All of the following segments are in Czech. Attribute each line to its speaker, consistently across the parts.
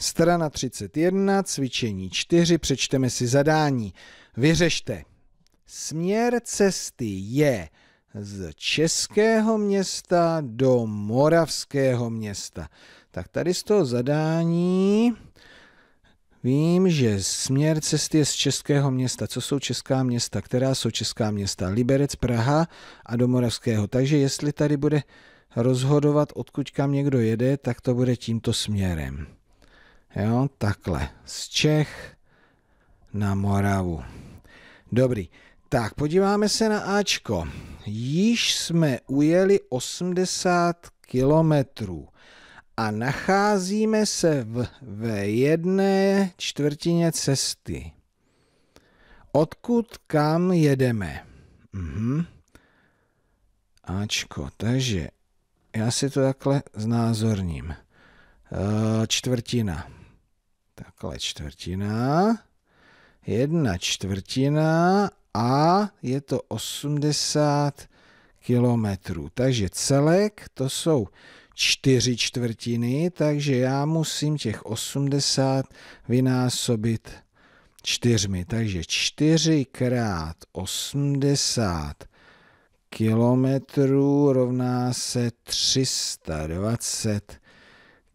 Speaker 1: Strana 31, cvičení 4, přečteme si zadání. Vyřešte. Směr cesty je z českého města do moravského města. Tak tady z toho zadání vím, že směr cesty je z českého města. Co jsou česká města? Která jsou česká města? Liberec, Praha a do moravského. Takže jestli tady bude rozhodovat, odkud kam někdo jede, tak to bude tímto směrem. Jo, takhle. Z Čech na Moravu. Dobrý. Tak, podíváme se na Ačko. Již jsme ujeli 80 kilometrů a nacházíme se v, v jedné čtvrtině cesty. Odkud kam jedeme? Mhm. Ačko, takže já si to takhle znázorním. E, čtvrtina takhle čtvrtina, jedna čtvrtina a je to 80 kilometrů. Takže celek to jsou čtyři čtvrtiny, takže já musím těch 80 vynásobit čtyřmi. Takže 4 krát 80 kilometrů rovná se 320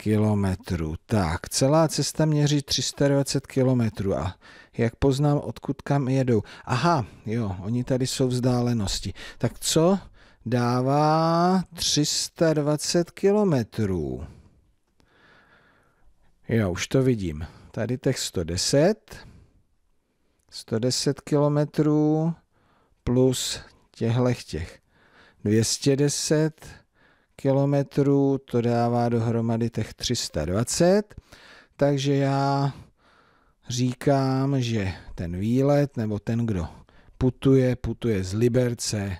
Speaker 1: kilometrů. Tak, celá cesta měří 320 kilometrů a jak poznám, odkud kam jedou. Aha, jo, oni tady jsou vzdálenosti. Tak co dává 320 kilometrů? Jo, už to vidím. Tady těch 110, 110 kilometrů plus těchhle těch 210 kilometrů, to dává dohromady těch 320, takže já říkám, že ten výlet nebo ten, kdo putuje, putuje z Liberce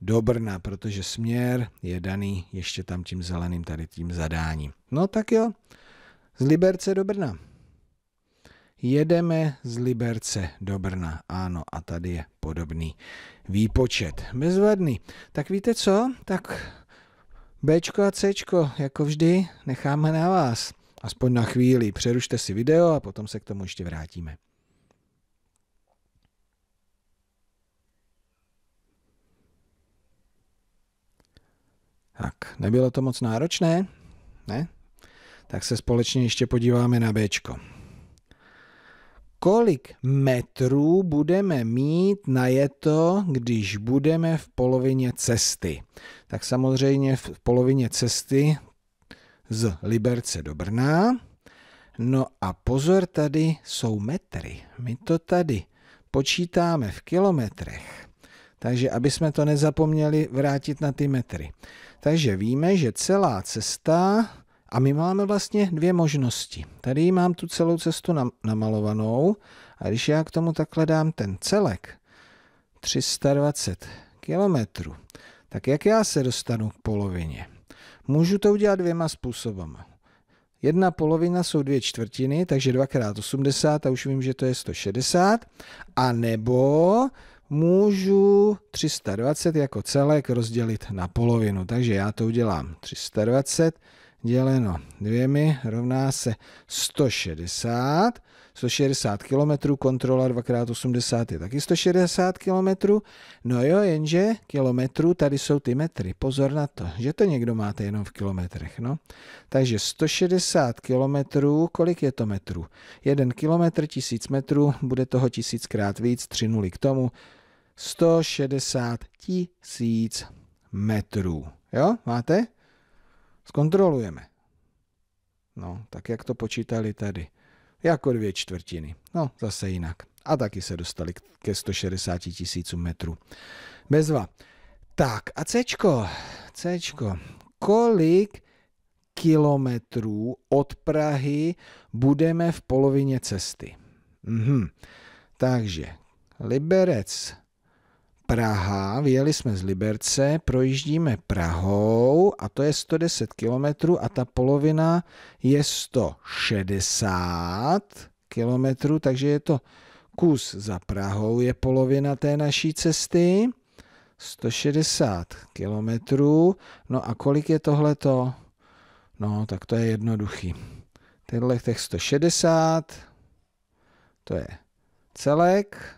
Speaker 1: do Brna, protože směr je daný ještě tam tím zeleným tady tím zadáním. No tak jo, z Liberce do Brna. Jedeme z Liberce do Brna, ano, a tady je podobný výpočet. Bezvadný. Tak víte co? Tak Bčko a Cčko, jako vždy, necháme na vás. Aspoň na chvíli. Přerušte si video a potom se k tomu ještě vrátíme. Tak, nebylo to moc náročné, ne? Tak se společně ještě podíváme na Bčko kolik metrů budeme mít na jeto, když budeme v polovině cesty. Tak samozřejmě v polovině cesty z Liberce do Brna. No a pozor, tady jsou metry. My to tady počítáme v kilometrech. Takže aby jsme to nezapomněli vrátit na ty metry. Takže víme, že celá cesta a my máme vlastně dvě možnosti. Tady mám tu celou cestu namalovanou a když já k tomu takhle dám ten celek, 320 km, tak jak já se dostanu k polovině? Můžu to udělat dvěma způsobama. Jedna polovina jsou dvě čtvrtiny, takže 2x80 a už vím, že to je 160. A nebo můžu 320 jako celek rozdělit na polovinu. Takže já to udělám 320 děleno dvěmi rovná se 160. 160 km, kontrola 2x80 je taky 160 km. No jo, jenže kilometrů, tady jsou ty metry. Pozor na to, že to někdo máte jenom v kilometrech. No. Takže 160 km, kolik je to metrů? 1 km, 1000 metrů, bude toho tisíckrát víc, 3 nuly k tomu. 160 tisíc metrů. Jo, máte? zkontrolujeme. No, tak jak to počítali tady. Jako dvě čtvrtiny. No, zase jinak. A taky se dostali ke 160 tisícům metrů. Bezva. Tak a Cčko. Cčko. Kolik kilometrů od Prahy budeme v polovině cesty? Mhm. Takže Liberec Praha, vyjeli jsme z Liberce, projíždíme Prahou a to je 110 kilometrů a ta polovina je 160 kilometrů, takže je to kus za Prahou, je polovina té naší cesty, 160 kilometrů. No a kolik je tohleto? No, tak to je jednoduchý. Tenhle těch 160, to je celek,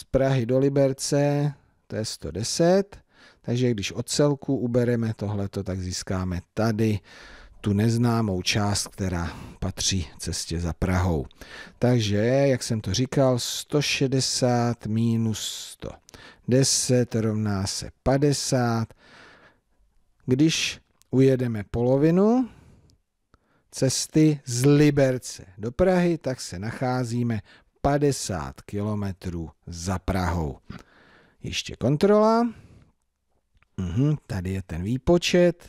Speaker 1: z Prahy do Liberce, to je 110, takže když od celku ubereme tohleto, tak získáme tady tu neznámou část, která patří cestě za Prahou. Takže, jak jsem to říkal, 160 minus 110 rovná se 50. Když ujedeme polovinu cesty z Liberce do Prahy, tak se nacházíme 50 km za Prahou. Ještě kontrola. Uhum, tady je ten výpočet.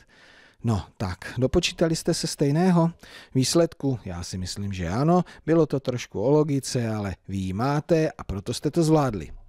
Speaker 1: No tak, dopočítali jste se stejného výsledku? Já si myslím, že ano. Bylo to trošku o logice, ale vy ji máte a proto jste to zvládli.